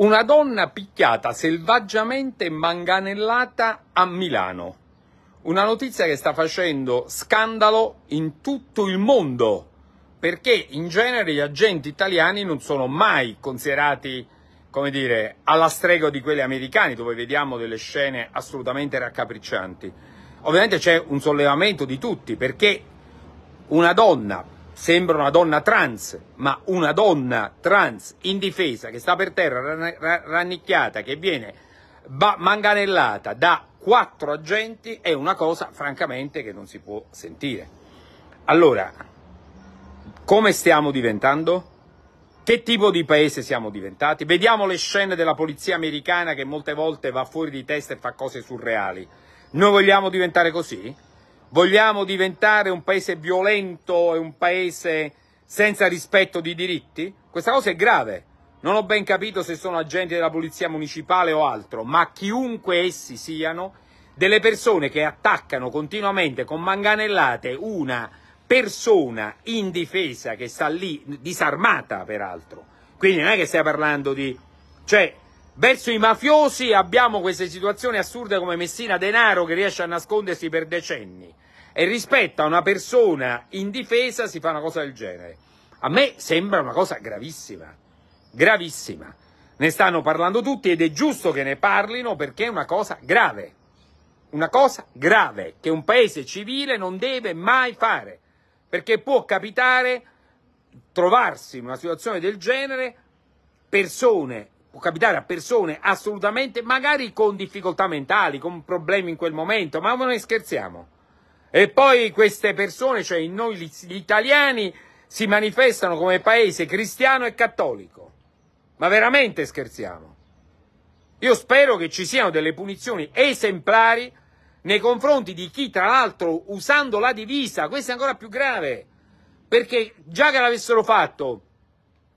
Una donna picchiata selvaggiamente e manganellata a Milano. Una notizia che sta facendo scandalo in tutto il mondo, perché in genere gli agenti italiani non sono mai considerati, come dire, alla strego di quelli americani, dove vediamo delle scene assolutamente raccapriccianti. Ovviamente c'è un sollevamento di tutti, perché una donna sembra una donna trans, ma una donna trans indifesa che sta per terra rannicchiata, che viene manganellata da quattro agenti è una cosa francamente che non si può sentire. Allora, come stiamo diventando? Che tipo di paese siamo diventati? Vediamo le scene della polizia americana che molte volte va fuori di testa e fa cose surreali. Noi vogliamo diventare così? Vogliamo diventare un paese violento e un paese senza rispetto di diritti? Questa cosa è grave. Non ho ben capito se sono agenti della polizia municipale o altro, ma chiunque essi siano, delle persone che attaccano continuamente con manganellate una persona indifesa che sta lì, disarmata peraltro. Quindi non è che stia parlando di... Cioè, Verso i mafiosi abbiamo queste situazioni assurde come Messina Denaro che riesce a nascondersi per decenni e rispetto a una persona indifesa si fa una cosa del genere. A me sembra una cosa gravissima, gravissima. Ne stanno parlando tutti ed è giusto che ne parlino perché è una cosa grave, una cosa grave che un paese civile non deve mai fare, perché può capitare trovarsi in una situazione del genere persone può capitare a persone assolutamente, magari con difficoltà mentali, con problemi in quel momento, ma non ne scherziamo. E poi queste persone, cioè noi gli italiani, si manifestano come paese cristiano e cattolico. Ma veramente scherziamo. Io spero che ci siano delle punizioni esemplari nei confronti di chi, tra l'altro, usando la divisa, questo è ancora più grave, perché già che l'avessero fatto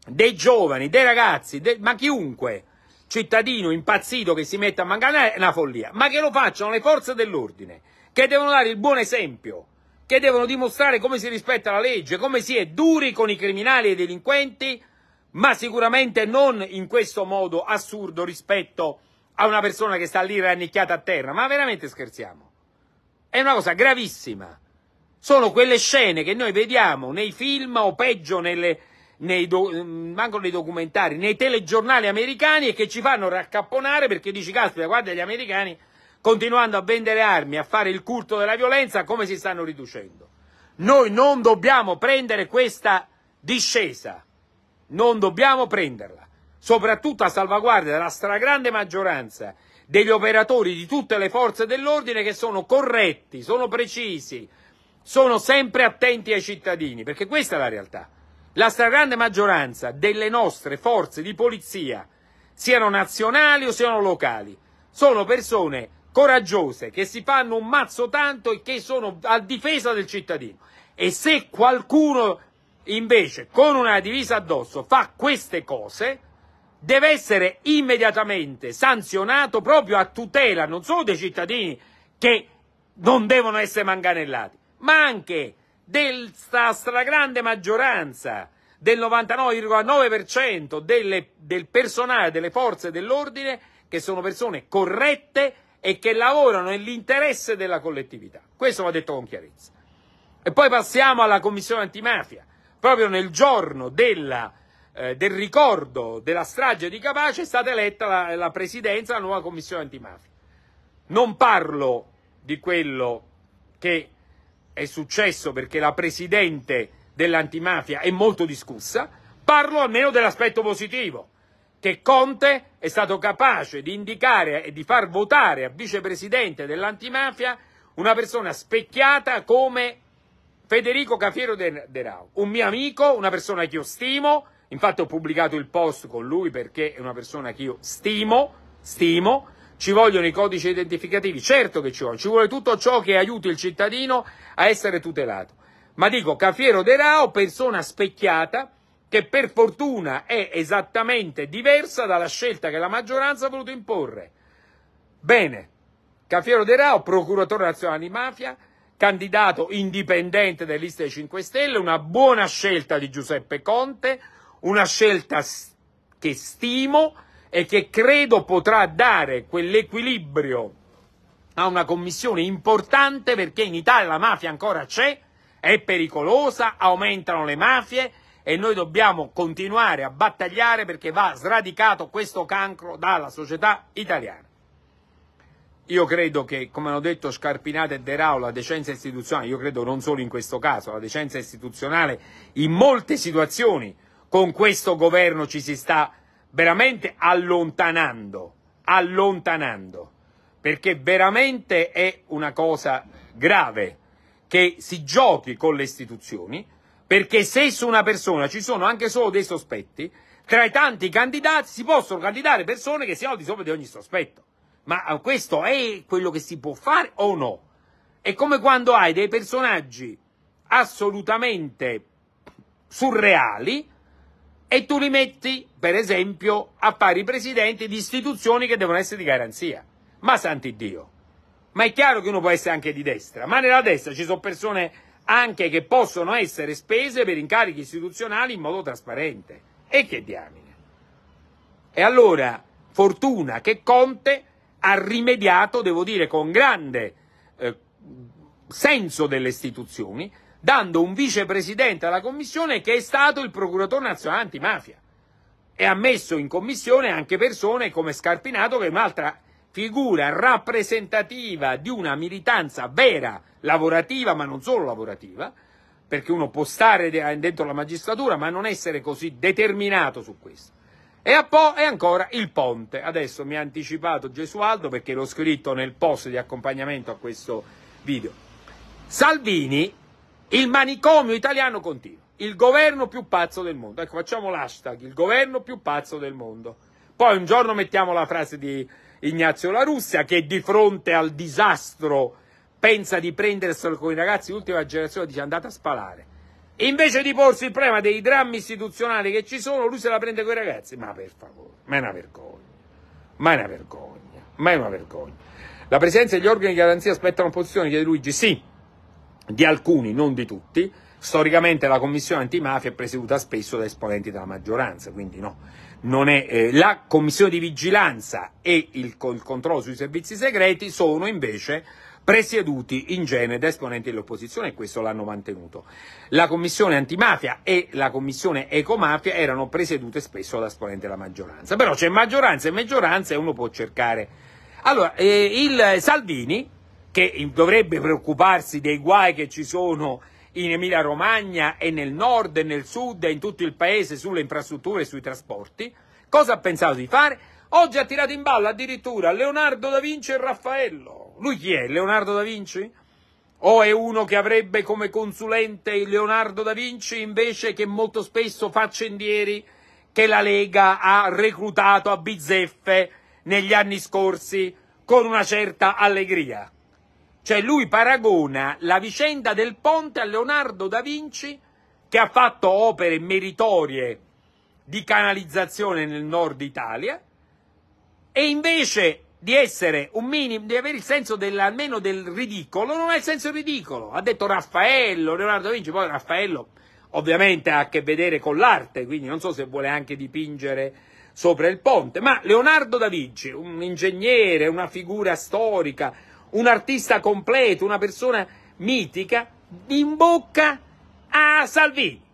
dei giovani, dei ragazzi, de... ma chiunque cittadino impazzito che si mette a mangiare è una follia, ma che lo facciano le forze dell'ordine, che devono dare il buon esempio, che devono dimostrare come si rispetta la legge, come si è duri con i criminali e i delinquenti, ma sicuramente non in questo modo assurdo rispetto a una persona che sta lì rannicchiata a terra, ma veramente scherziamo. È una cosa gravissima. Sono quelle scene che noi vediamo nei film o peggio nelle, nei do, mm, mancano dei documentari nei telegiornali americani e che ci fanno raccapponare perché dici caspita guarda gli americani continuando a vendere armi, a fare il culto della violenza, come si stanno riducendo. Noi non dobbiamo prendere questa discesa, non dobbiamo prenderla, soprattutto a salvaguardia della stragrande maggioranza degli operatori di tutte le forze dell'ordine che sono corretti, sono precisi, sono sempre attenti ai cittadini, perché questa è la realtà la stragrande maggioranza delle nostre forze di polizia, siano nazionali o siano locali, sono persone coraggiose che si fanno un mazzo tanto e che sono a difesa del cittadino. E se qualcuno invece con una divisa addosso fa queste cose, deve essere immediatamente sanzionato proprio a tutela non solo dei cittadini che non devono essere manganellati, ma anche della stragrande maggioranza del 99,9% del personale delle forze dell'ordine che sono persone corrette e che lavorano nell'interesse della collettività. Questo va detto con chiarezza. E poi passiamo alla Commissione antimafia. Proprio nel giorno della, eh, del ricordo della strage di Capace è stata eletta la, la presidenza della nuova Commissione antimafia. Non parlo di quello che è successo perché la presidente dell'antimafia è molto discussa, parlo almeno dell'aspetto positivo, che Conte è stato capace di indicare e di far votare a vicepresidente dell'antimafia una persona specchiata come Federico Cafiero De, De Rao, un mio amico, una persona che io stimo, infatti ho pubblicato il post con lui perché è una persona che io stimo, stimo, ci vogliono i codici identificativi, certo che ci vogliono, ci vuole tutto ciò che aiuti il cittadino a essere tutelato. Ma dico, Cafiero De Rao, persona specchiata, che per fortuna è esattamente diversa dalla scelta che la maggioranza ha voluto imporre. Bene, Cafiero De Rao, procuratore nazionale di mafia, candidato indipendente delle liste dei 5 Stelle, una buona scelta di Giuseppe Conte, una scelta che stimo, e che credo potrà dare quell'equilibrio a una commissione importante perché in Italia la mafia ancora c'è, è pericolosa, aumentano le mafie e noi dobbiamo continuare a battagliare perché va sradicato questo cancro dalla società italiana. Io credo che, come hanno detto Scarpinate e De Rao, la decenza istituzionale, io credo non solo in questo caso, la decenza istituzionale in molte situazioni con questo governo ci si sta veramente allontanando, allontanando, perché veramente è una cosa grave che si giochi con le istituzioni, perché se su una persona ci sono anche solo dei sospetti, tra i tanti candidati si possono candidare persone che siano di sopra di ogni sospetto. Ma eh, questo è quello che si può fare o no? È come quando hai dei personaggi assolutamente surreali e tu li metti, per esempio, a fare i presidenti di istituzioni che devono essere di garanzia. Ma santi Dio! Ma è chiaro che uno può essere anche di destra, ma nella destra ci sono persone anche che possono essere spese per incarichi istituzionali in modo trasparente. E che diamine! E allora, fortuna che Conte ha rimediato, devo dire, con grande eh, senso delle istituzioni, dando un vicepresidente alla commissione che è stato il procuratore nazionale antimafia e ha messo in commissione anche persone come Scarpinato che è un'altra figura rappresentativa di una militanza vera, lavorativa ma non solo lavorativa, perché uno può stare dentro la magistratura ma non essere così determinato su questo. E, ancora il ponte. Adesso mi ha anticipato Gesualdo perché l'ho scritto nel post di accompagnamento a questo video. Salvini il manicomio italiano continua. Il governo più pazzo del mondo. Ecco, facciamo l'hashtag, il governo più pazzo del mondo. Poi un giorno mettiamo la frase di Ignazio La Russia che di fronte al disastro pensa di prenderselo con i ragazzi l'ultima generazione dice andate a spalare. invece di porsi il problema dei drammi istituzionali che ci sono, lui se la prende con i ragazzi. Ma per favore, ma è una vergogna. Ma è una vergogna. Ma è una vergogna. La presenza degli organi di garanzia aspettano posizioni, chiede Luigi. Sì, di alcuni, non di tutti. Storicamente la commissione antimafia è presieduta spesso da esponenti della maggioranza, quindi no. È, eh, la commissione di vigilanza e il, il controllo sui servizi segreti sono invece presieduti in genere da esponenti dell'opposizione e questo l'hanno mantenuto. La commissione antimafia e la commissione ecomafia erano presiedute spesso da esponenti della maggioranza, però c'è maggioranza e maggioranza e uno può cercare. Allora, eh, il Salvini che dovrebbe preoccuparsi dei guai che ci sono in Emilia Romagna e nel nord e nel sud e in tutto il paese sulle infrastrutture e sui trasporti, cosa ha pensato di fare? Oggi ha tirato in ballo addirittura Leonardo da Vinci e Raffaello. Lui chi è? Leonardo da Vinci? O è uno che avrebbe come consulente Leonardo da Vinci invece che molto spesso faccendieri che la Lega ha reclutato a bizzeffe negli anni scorsi con una certa allegria? Cioè lui paragona la vicenda del ponte a Leonardo da Vinci che ha fatto opere meritorie di canalizzazione nel nord Italia e invece di essere un minimo, di avere il senso del, almeno del ridicolo, non ha il senso ridicolo. Ha detto Raffaello, Leonardo da Vinci, poi Raffaello ovviamente ha a che vedere con l'arte, quindi non so se vuole anche dipingere sopra il ponte, ma Leonardo da Vinci, un ingegnere, una figura storica, un artista completo, una persona mitica, in bocca a Salvini.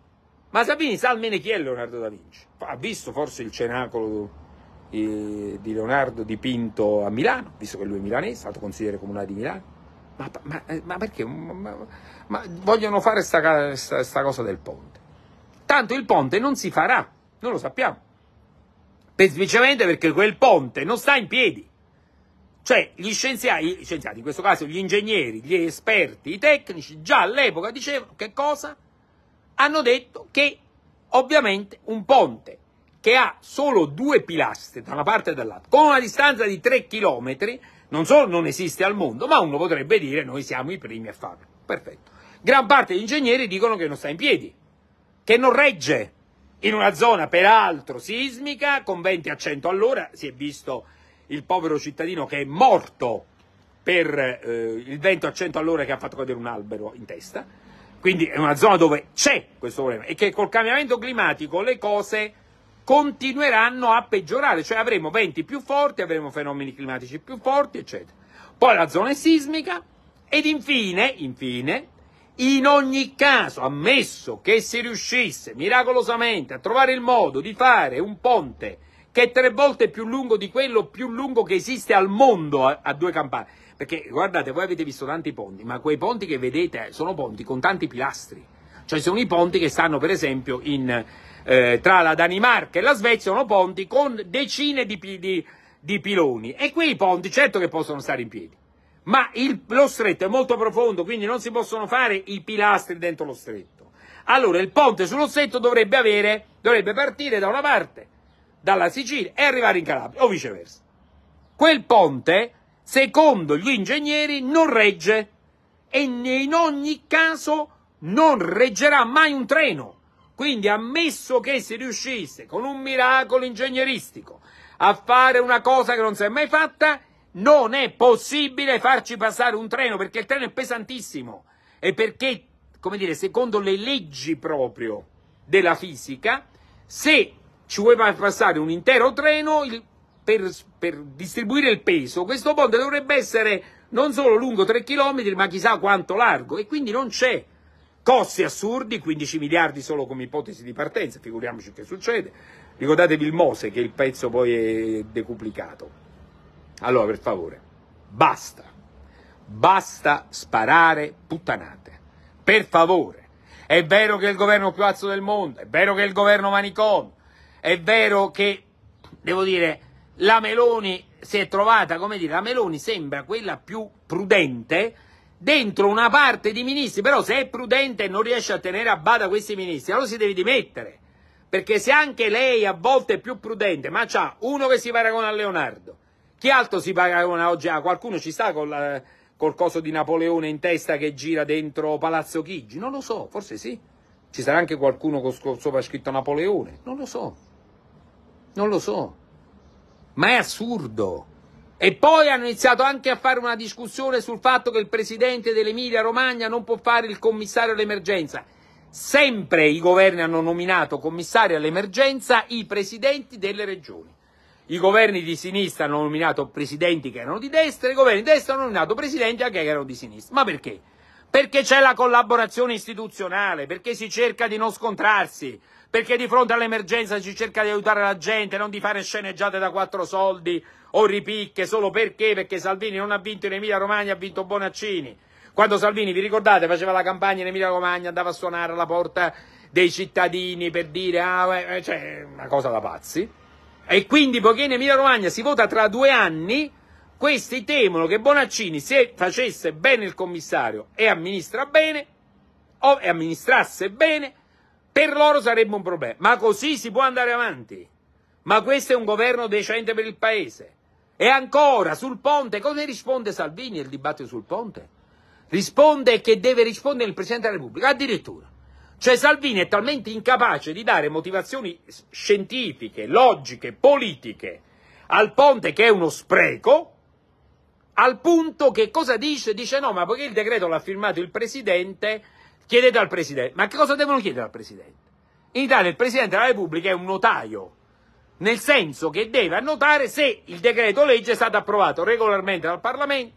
Ma Salvini sa almeno chi è Leonardo da Vinci. Ha visto forse il cenacolo eh, di Leonardo dipinto a Milano, visto che lui è milanese, stato consigliere comunale di Milano. Ma, ma, ma eh, perché? Ma, vogliono fare questa cosa del ponte. Tanto il ponte non si farà, non lo sappiamo. Semplicemente perché quel ponte non sta in piedi. Cioè gli scienziati, gli scienziati, in questo caso gli ingegneri, gli esperti, i tecnici, già all'epoca dicevano che cosa? Hanno detto che ovviamente un ponte che ha solo due pilastri da una parte e dall'altra, con una distanza di 3 km, non solo non esiste al mondo, ma uno potrebbe dire noi siamo i primi a farlo. Perfetto. Gran parte degli ingegneri dicono che non sta in piedi, che non regge in una zona peraltro sismica, con 20 a 100 all'ora, si è visto il povero cittadino che è morto per eh, il vento a 100 all'ora che ha fatto cadere un albero in testa. Quindi è una zona dove c'è questo problema e che col cambiamento climatico le cose continueranno a peggiorare, cioè avremo venti più forti, avremo fenomeni climatici più forti, eccetera. Poi la zona è sismica ed infine, infine, in ogni caso, ammesso che si riuscisse miracolosamente a trovare il modo di fare un ponte che è tre volte più lungo di quello più lungo che esiste al mondo a, eh, a due campane. Perché guardate, voi avete visto tanti ponti, ma quei ponti che vedete eh, sono ponti con tanti pilastri. Cioè sono i ponti che stanno per esempio in, eh, tra la Danimarca e la Svezia, sono ponti con decine di, di, di piloni. E quei ponti certo che possono stare in piedi ma il, lo stretto è molto profondo, quindi non si possono fare i pilastri dentro lo stretto. Allora il ponte sullo stretto dovrebbe, avere, dovrebbe partire da una parte, dalla Sicilia e arrivare in Calabria o viceversa. Quel ponte, secondo gli ingegneri, non regge e in ogni caso non reggerà mai un treno. Quindi, ammesso che si riuscisse con un miracolo ingegneristico a fare una cosa che non si è mai fatta, non è possibile farci passare un treno perché il treno è pesantissimo e perché, come dire, secondo le leggi proprio della fisica, se ci vuoi far passare un intero treno il, per, per, distribuire il peso. Questo ponte dovrebbe essere non solo lungo 3 km, ma chissà quanto largo, e quindi non c'è. Costi assurdi, 15 miliardi solo come ipotesi di partenza, figuriamoci che succede. Ricordatevi il Mose, che il pezzo poi è decuplicato. Allora, per favore, basta, basta sparare puttanate, per favore. È vero che è il governo più azzo del mondo, è vero che è il governo manicomio, è vero che, devo dire, la Meloni si è trovata, come dire, la Meloni sembra quella più prudente dentro una parte di ministri, però se è prudente e non riesce a tenere a bada questi ministri, allora si deve dimettere. Perché se anche lei a volte è più prudente, ma c'ha uno che si paragona a Leonardo, chi altro si paragona oggi? Ah, qualcuno ci sta col, col coso di Napoleone in testa che gira dentro Palazzo Chigi? Non lo so, forse sì. Ci sarà anche qualcuno con sopra scritto Napoleone? Non lo so. Non lo so, ma è assurdo. E poi hanno iniziato anche a fare una discussione sul fatto che il presidente dell'Emilia Romagna non può fare il commissario all'emergenza. Sempre i governi hanno nominato commissari all'emergenza i presidenti delle regioni. I governi di sinistra hanno nominato presidenti che erano di destra, i governi di destra hanno nominato presidenti anche che erano di sinistra. Ma perché? Perché c'è la collaborazione istituzionale, perché si cerca di non scontrarsi, perché di fronte all'emergenza si cerca di aiutare la gente, non di fare sceneggiate da quattro soldi o ripicche solo perché, perché Salvini non ha vinto in Emilia Romagna, ha vinto Bonaccini. Quando Salvini, vi ricordate, faceva la campagna in Emilia Romagna, andava a suonare alla porta dei cittadini per dire, ah, eh, eh, cioè, una cosa da pazzi. E quindi, poiché in Emilia Romagna si vota tra due anni, questi temono che Bonaccini, se facesse bene il commissario e amministra bene, o amministrasse bene, per loro sarebbe un problema, ma così si può andare avanti. Ma questo è un governo decente per il paese. E ancora sul ponte, cosa risponde Salvini al dibattito sul ponte? Risponde che deve rispondere il Presidente della Repubblica, addirittura. Cioè Salvini è talmente incapace di dare motivazioni scientifiche, logiche, politiche al ponte che è uno spreco, al punto che cosa dice? Dice no, ma poiché il decreto l'ha firmato il Presidente, Chiedete al Presidente. Ma che cosa devono chiedere al Presidente? In Italia il Presidente della Repubblica è un notaio, nel senso che deve annotare se il decreto legge è stato approvato regolarmente dal Parlamento,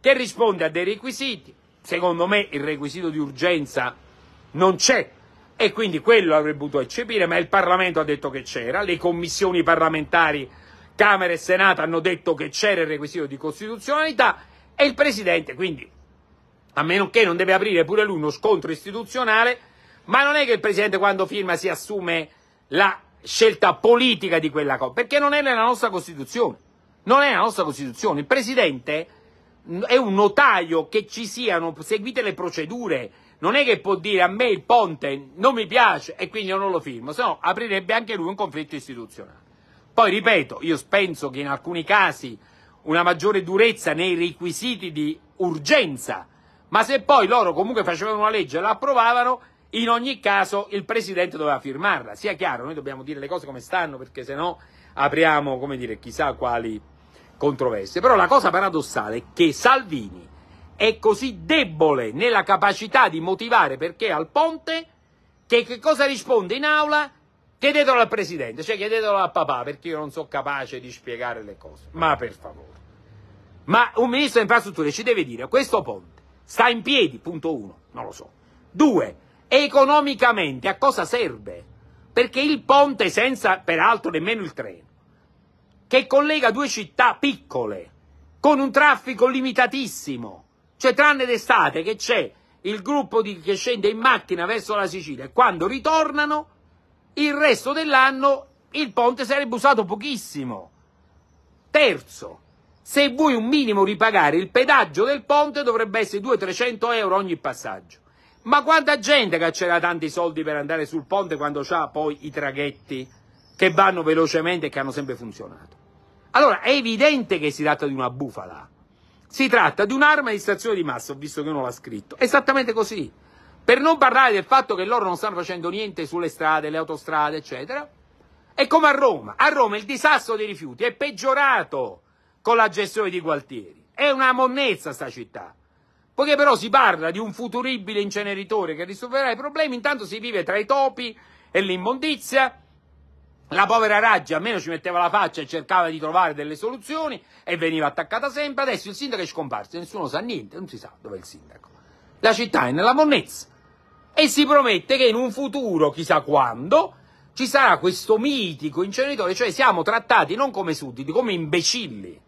che risponde a dei requisiti. Secondo me il requisito di urgenza non c'è e quindi quello avrebbe dovuto eccepire, ma il Parlamento ha detto che c'era, le commissioni parlamentari Camera e Senato hanno detto che c'era il requisito di costituzionalità e il Presidente, quindi a meno che non deve aprire pure lui uno scontro istituzionale, ma non è che il Presidente quando firma si assume la scelta politica di quella cosa, perché non è nella nostra Costituzione. Non è nella nostra Costituzione. Il Presidente è un notaio che ci siano, seguite le procedure. Non è che può dire a me il ponte non mi piace e quindi io non lo firmo, se no aprirebbe anche lui un conflitto istituzionale. Poi ripeto, io penso che in alcuni casi una maggiore durezza nei requisiti di urgenza ma se poi loro comunque facevano una legge e la approvavano, in ogni caso il Presidente doveva firmarla. Sia chiaro, noi dobbiamo dire le cose come stanno, perché se no apriamo, come dire, chissà quali controversie. Però la cosa paradossale è che Salvini è così debole nella capacità di motivare perché al ponte che, che cosa risponde in aula? Chiedetelo al Presidente, cioè chiedetelo a papà, perché io non sono capace di spiegare le cose. Ma per favore. Ma un Ministro delle Infrastrutture ci deve dire, a questo ponte Sta in piedi, punto uno, non lo so. Due, economicamente a cosa serve? Perché il ponte senza peraltro nemmeno il treno, che collega due città piccole, con un traffico limitatissimo, cioè tranne d'estate che c'è il gruppo di, che scende in macchina verso la Sicilia e quando ritornano il resto dell'anno il ponte sarebbe usato pochissimo. Terzo, se vuoi un minimo ripagare il pedaggio del ponte dovrebbe essere 200-300 euro ogni passaggio. Ma quanta gente caccerà tanti soldi per andare sul ponte quando ha poi i traghetti che vanno velocemente e che hanno sempre funzionato? Allora è evidente che si tratta di una bufala. Si tratta di un'arma di stazione di massa, ho visto che uno l'ha scritto. Esattamente così. Per non parlare del fatto che loro non stanno facendo niente sulle strade, le autostrade, eccetera. È come a Roma. A Roma il disastro dei rifiuti è peggiorato con la gestione di Gualtieri. È una monnezza sta città. Poiché però si parla di un futuribile inceneritore che risolverà i problemi, intanto si vive tra i topi e l'immondizia. La povera Raggia almeno ci metteva la faccia e cercava di trovare delle soluzioni e veniva attaccata sempre. Adesso il sindaco è scomparso, nessuno sa niente, non si sa dove è il sindaco. La città è nella monnezza e si promette che in un futuro, chissà quando, ci sarà questo mitico inceneritore, cioè siamo trattati non come sudditi, come imbecilli.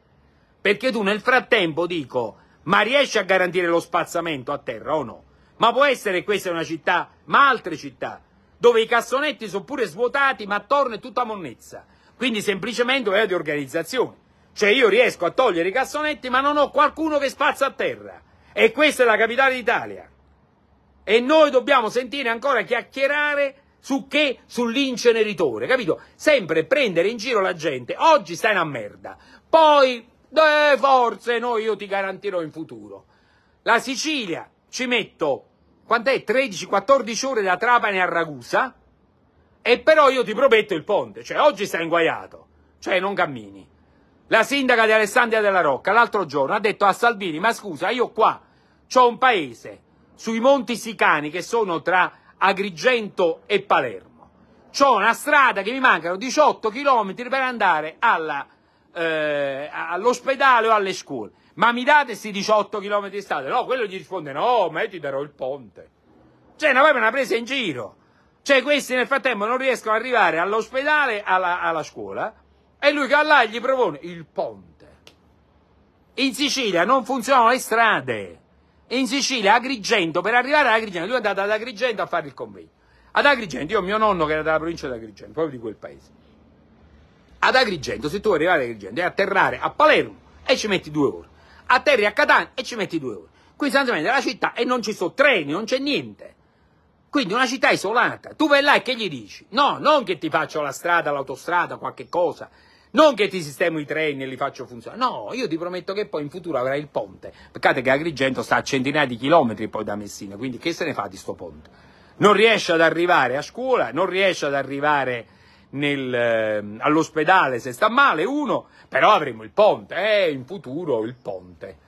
Perché tu nel frattempo dico, ma riesci a garantire lo spazzamento a terra o no? Ma può essere questa una città, ma altre città, dove i cassonetti sono pure svuotati, ma attorno è tutta monnezza. Quindi semplicemente è di organizzazione. Cioè io riesco a togliere i cassonetti, ma non ho qualcuno che spazza a terra. E questa è la capitale d'Italia. E noi dobbiamo sentire ancora chiacchierare su che? Sull'inceneritore, capito? Sempre prendere in giro la gente. Oggi stai una merda, poi Beh, forse no, io ti garantirò in futuro. La Sicilia ci metto, quant'è? 13-14 ore da Trapani a Ragusa e però io ti prometto il ponte, cioè oggi stai inguaiato, cioè non cammini. La sindaca di Alessandria della Rocca l'altro giorno ha detto a Salvini, ma scusa, io qua ho un paese sui Monti Sicani che sono tra Agrigento e Palermo. C'ho una strada che mi mancano 18 chilometri per andare alla Sicilia, eh, all'ospedale o alle scuole, ma mi date questi 18 km di strada? No, quello gli risponde no, ma io ti darò il ponte. Cioè, una una presa in giro. Cioè, questi nel frattempo non riescono ad arrivare all'ospedale, alla, alla scuola, e lui che va là gli propone il ponte. In Sicilia non funzionano le strade. In Sicilia, Agrigento, per arrivare ad Agrigento, lui è andato ad Agrigento a fare il convegno. Ad Agrigento, io mio nonno che era dalla provincia di Agrigento, proprio di quel paese ad Agrigento, se tu vuoi arrivare ad Agrigento e atterrare a Palermo e ci metti due ore, atterri a Catania e ci metti due ore. Qui sostanzialmente la città e non ci sono treni, non c'è niente. Quindi una città isolata. Tu vai là e che gli dici? No, non che ti faccio la strada, l'autostrada, qualche cosa. Non che ti sistemo i treni e li faccio funzionare. No, io ti prometto che poi in futuro avrai il ponte. Peccato che Agrigento sta a centinaia di chilometri poi da Messina, quindi che se ne fa di sto ponte? Non riesce ad arrivare a scuola, non riesce ad arrivare nel, eh, all'ospedale se sta male uno, però avremo il ponte, eh, in futuro il ponte.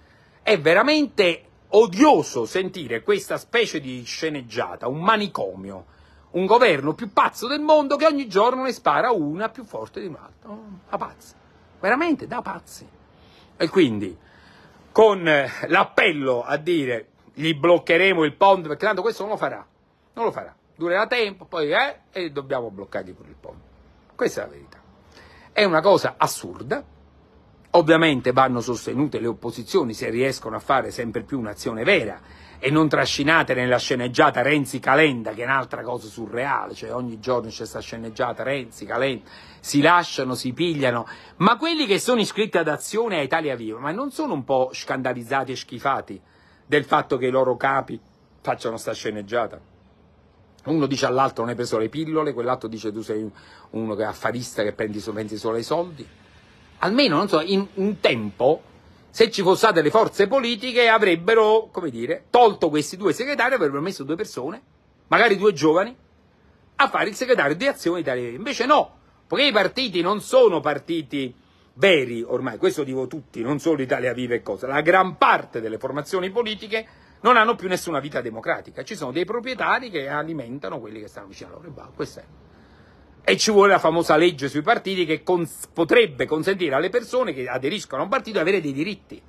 È veramente odioso sentire questa specie di sceneggiata, un manicomio, un governo più pazzo del mondo che ogni giorno ne spara una più forte di un'altra. Da oh, pazzi, veramente da pazzi. E quindi, con eh, l'appello a dire gli bloccheremo il ponte, perché tanto questo non lo farà, non lo farà, durerà tempo, poi eh, e dobbiamo bloccargli pure il ponte. Questa è la verità. È una cosa assurda, Ovviamente vanno sostenute le opposizioni se riescono a fare sempre più un'azione vera e non trascinate nella sceneggiata Renzi-Calenda, che è un'altra cosa surreale, cioè ogni giorno c'è questa sceneggiata Renzi-Calenda, si lasciano, si pigliano, ma quelli che sono iscritti ad azione a Italia Viva, ma non sono un po' scandalizzati e schifati del fatto che i loro capi facciano questa sceneggiata? Uno dice all'altro non hai preso le pillole, quell'altro dice tu sei uno che è affarista che prendi, prendi solo i soldi. Almeno, non so, in un tempo, se ci fossero state le forze politiche, avrebbero, come dire, tolto questi due segretari, avrebbero messo due persone, magari due giovani, a fare il segretario di azione italiana. Invece no, perché i partiti non sono partiti veri ormai, questo dico tutti, non solo Italia Viva e cosa, la gran parte delle formazioni politiche non hanno più nessuna vita democratica. Ci sono dei proprietari che alimentano quelli che stanno vicino a loro. E, bah, e ci vuole la famosa legge sui partiti che cons- potrebbe consentire alle persone che aderiscono a un partito di avere dei diritti.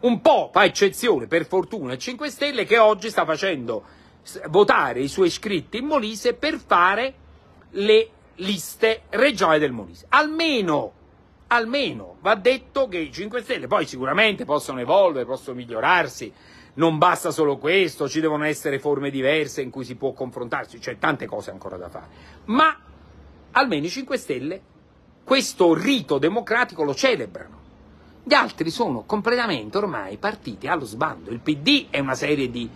Un po' fa eccezione, per fortuna, il 5 Stelle che oggi sta facendo votare i suoi iscritti in Molise per fare le liste regionali del Molise. Almeno almeno va detto che i 5 Stelle poi sicuramente possono evolvere, possono migliorarsi, non basta solo questo, ci devono essere forme diverse in cui si può confrontarsi, c'è cioè tante cose ancora da fare. Ma almeno i 5 Stelle questo rito democratico lo celebrano. Gli altri sono completamente ormai partiti allo sbando. Il PD è una serie di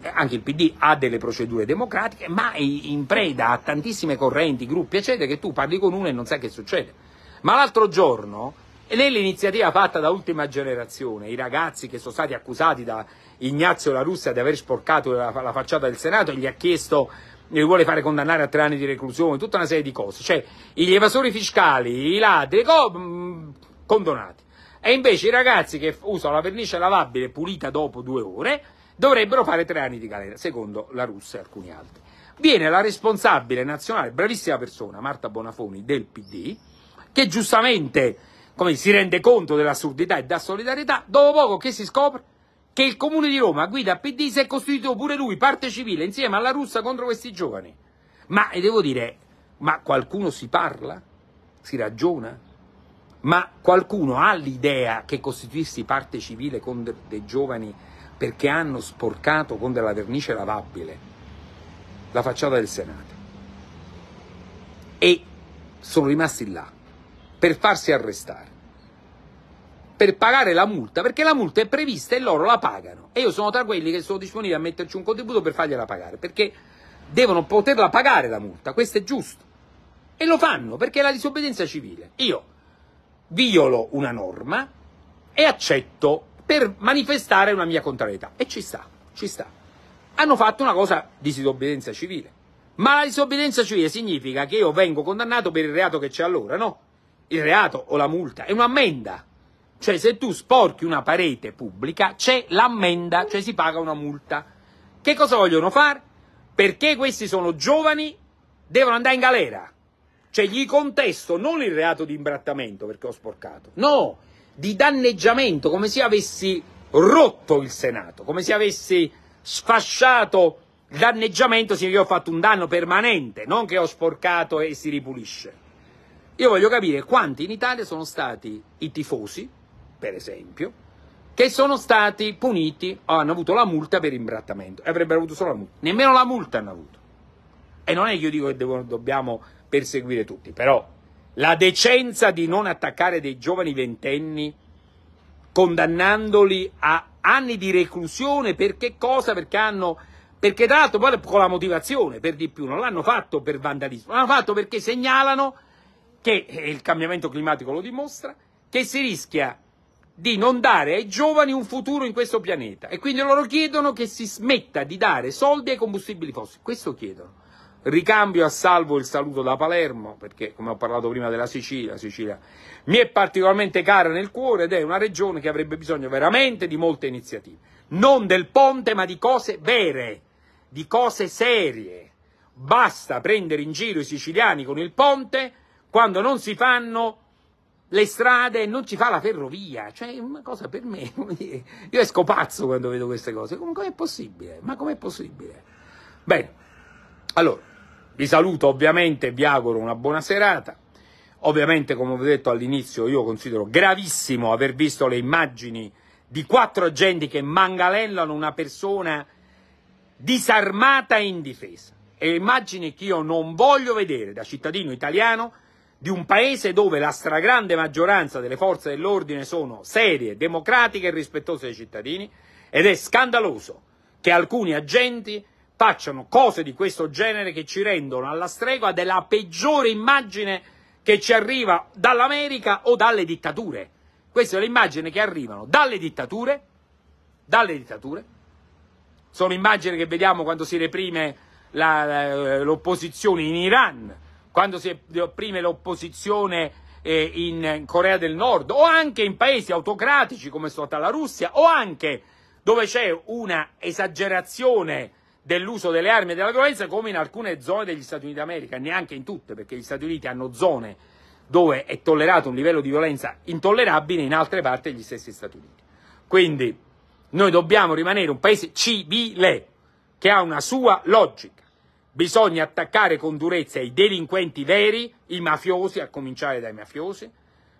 eh, anche il PD ha delle procedure democratiche, ma è in preda a tantissime correnti, gruppi, eccetera, che tu parli con uno e non sai che succede. Ma l'altro giorno e nell'iniziativa fatta da Ultima Generazione, i ragazzi che sono stati accusati da Ignazio La Russa di aver sporcato la, la facciata del Senato, e gli ha chiesto li eh, vuole fare condannare a tre anni di reclusione, tutta una serie di cose. Cioè, gli evasori fiscali, i ladri, co- mm, condonati. E invece i ragazzi che usano la vernice lavabile pulita dopo due ore dovrebbero fare tre anni di galera, secondo la Russia e alcuni altri. Viene la responsabile nazionale, bravissima persona, Marta Bonafoni del PD, che giustamente come si rende conto dell'assurdità e da solidarietà, dopo poco che si scopre che il comune di Roma, guida PD, si è costituito pure lui, parte civile, insieme alla russa contro questi giovani. Ma, e devo dire, ma qualcuno si parla? Si ragiona? Ma qualcuno ha l'idea che costituirsi parte civile con dei giovani perché hanno sporcato con della vernice lavabile la facciata del Senato? E sono rimasti là, per farsi arrestare, per pagare la multa, perché la multa è prevista e loro la pagano. E io sono tra quelli che sono disponibili a metterci un contributo per fargliela pagare, perché devono poterla pagare la multa, questo è giusto. E lo fanno perché è la disobbedienza civile. Io violo una norma e accetto per manifestare una mia contrarietà. E ci sta, ci sta. Hanno fatto una cosa di disobbedienza civile. Ma la disobbedienza civile significa che io vengo condannato per il reato che c'è allora, no? il reato o la multa, è un'ammenda. Cioè se tu sporchi una parete pubblica c'è l'ammenda, cioè si paga una multa. Che cosa vogliono fare? Perché questi sono giovani, devono andare in galera. Cioè gli contesto non il reato di imbrattamento perché ho sporcato, no, di danneggiamento, come se avessi rotto il Senato, come se avessi sfasciato il danneggiamento, significa che ho fatto un danno permanente, non che ho sporcato e si ripulisce. Io voglio capire quanti in Italia sono stati i tifosi, per esempio, che sono stati puniti o hanno avuto la multa per imbrattamento. E avrebbero avuto solo la multa. Nemmeno la multa hanno avuto. E non è che io dico che devo, dobbiamo perseguire tutti, però la decenza di non attaccare dei giovani ventenni condannandoli a anni di reclusione perché cosa? Perché hanno perché tra l'altro poi con la motivazione per di più non l'hanno fatto per vandalismo, l'hanno fatto perché segnalano che eh, il cambiamento climatico lo dimostra, che si rischia di non dare ai giovani un futuro in questo pianeta e quindi loro chiedono che si smetta di dare soldi ai combustibili fossili. Questo chiedono. Ricambio a salvo il saluto da Palermo, perché come ho parlato prima della Sicilia, Sicilia mi è particolarmente cara nel cuore ed è una regione che avrebbe bisogno veramente di molte iniziative. Non del ponte, ma di cose vere, di cose serie. Basta prendere in giro i siciliani con il ponte quando non si fanno le strade e non ci fa la ferrovia, cioè è una cosa per me, io esco pazzo quando vedo queste cose, come è possibile? Ma com'è possibile? Bene, allora, vi saluto ovviamente, vi auguro una buona serata, ovviamente come ho detto all'inizio io considero gravissimo aver visto le immagini di quattro agenti che mangalellano una persona disarmata e indifesa, e immagini che io non voglio vedere da cittadino italiano, di un paese dove la stragrande maggioranza delle forze dell'ordine sono serie, democratiche e rispettose dei cittadini ed è scandaloso che alcuni agenti facciano cose di questo genere che ci rendono alla stregua della peggiore immagine che ci arriva dall'America o dalle dittature. Questa è l'immagine che arrivano dalle dittature, dalle dittature. Sono immagini che vediamo quando si reprime eh, l'opposizione in Iran, quando si opprime l'opposizione eh, in Corea del Nord o anche in paesi autocratici come è stata la Russia o anche dove c'è una esagerazione dell'uso delle armi e della violenza come in alcune zone degli Stati Uniti d'America, neanche in tutte perché gli Stati Uniti hanno zone dove è tollerato un livello di violenza intollerabile, in altre parti degli stessi Stati Uniti. Quindi noi dobbiamo rimanere un paese civile che ha una sua logica Bisogna attaccare con durezza i delinquenti veri, i mafiosi, a cominciare dai mafiosi,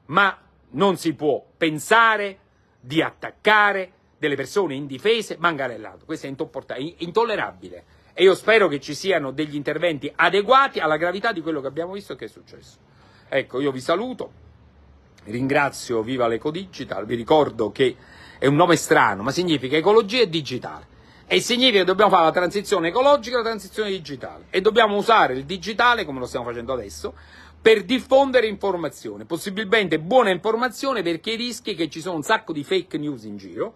ma non si può pensare di attaccare delle persone indifese mangarellato. Questo è intollerabile e io spero che ci siano degli interventi adeguati alla gravità di quello che abbiamo visto e che è successo. Ecco, io vi saluto, ringrazio Viva l'Ecodigital, vi ricordo che è un nome strano, ma significa ecologia e digitale. E significa che dobbiamo fare la transizione ecologica e la transizione digitale. E dobbiamo usare il digitale, come lo stiamo facendo adesso, per diffondere informazione, possibilmente buona informazione perché i rischi che ci sono un sacco di fake news in giro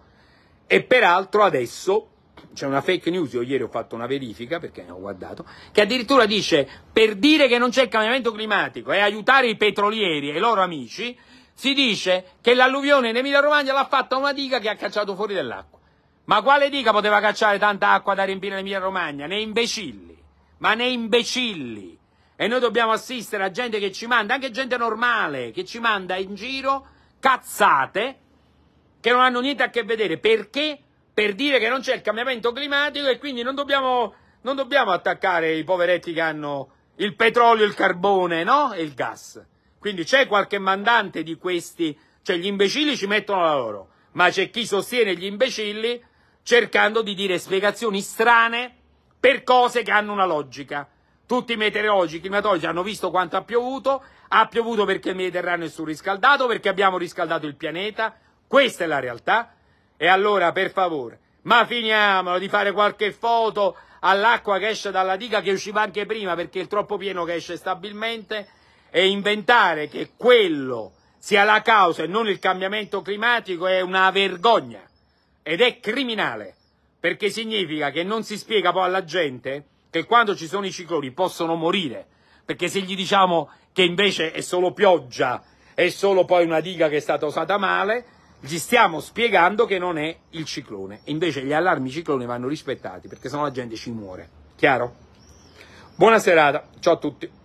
e peraltro adesso c'è una fake news, io ieri ho fatto una verifica perché ne ho guardato, che addirittura dice per dire che non c'è il cambiamento climatico e aiutare i petrolieri e i loro amici, si dice che l'alluvione in Emilia Romagna l'ha fatta una diga che ha cacciato fuori dell'acqua. Ma quale dica poteva cacciare tanta acqua da riempire l'Emilia Romagna? Nei imbecilli, ma nei imbecilli. E noi dobbiamo assistere a gente che ci manda, anche gente normale, che ci manda in giro cazzate che non hanno niente a che vedere. Perché? Per dire che non c'è il cambiamento climatico e quindi non dobbiamo, non dobbiamo attaccare i poveretti che hanno il petrolio, il carbone, no? E il gas. Quindi c'è qualche mandante di questi, cioè gli imbecilli ci mettono la loro, ma c'è chi sostiene gli imbecilli cercando di dire spiegazioni strane per cose che hanno una logica. Tutti i meteorologi, i climatologi hanno visto quanto ha piovuto, ha piovuto perché il Mediterraneo è surriscaldato, perché abbiamo riscaldato il pianeta, questa è la realtà. E allora, per favore, ma finiamolo di fare qualche foto all'acqua che esce dalla diga che usciva anche prima perché è troppo pieno che esce stabilmente e inventare che quello sia la causa e non il cambiamento climatico è una vergogna ed è criminale, perché significa che non si spiega poi alla gente che quando ci sono i cicloni possono morire, perché se gli diciamo che invece è solo pioggia, è solo poi una diga che è stata usata male, gli stiamo spiegando che non è il ciclone. Invece gli allarmi cicloni vanno rispettati, perché sennò la gente ci muore. Chiaro? Buona serata, ciao a tutti.